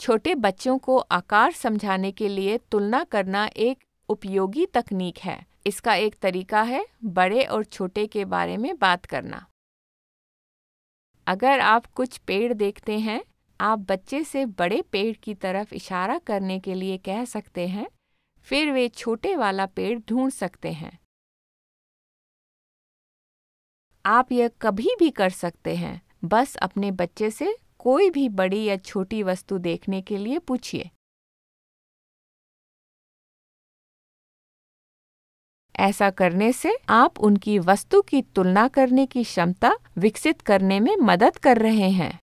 छोटे बच्चों को आकार समझाने के लिए तुलना करना एक उपयोगी तकनीक है इसका एक तरीका है बड़े और छोटे के बारे में बात करना अगर आप कुछ पेड़ देखते हैं आप बच्चे से बड़े पेड़ की तरफ इशारा करने के लिए कह सकते हैं फिर वे छोटे वाला पेड़ ढूंढ सकते हैं आप यह कभी भी कर सकते हैं बस अपने बच्चे से कोई भी बड़ी या छोटी वस्तु देखने के लिए पूछिए ऐसा करने से आप उनकी वस्तु की तुलना करने की क्षमता विकसित करने में मदद कर रहे हैं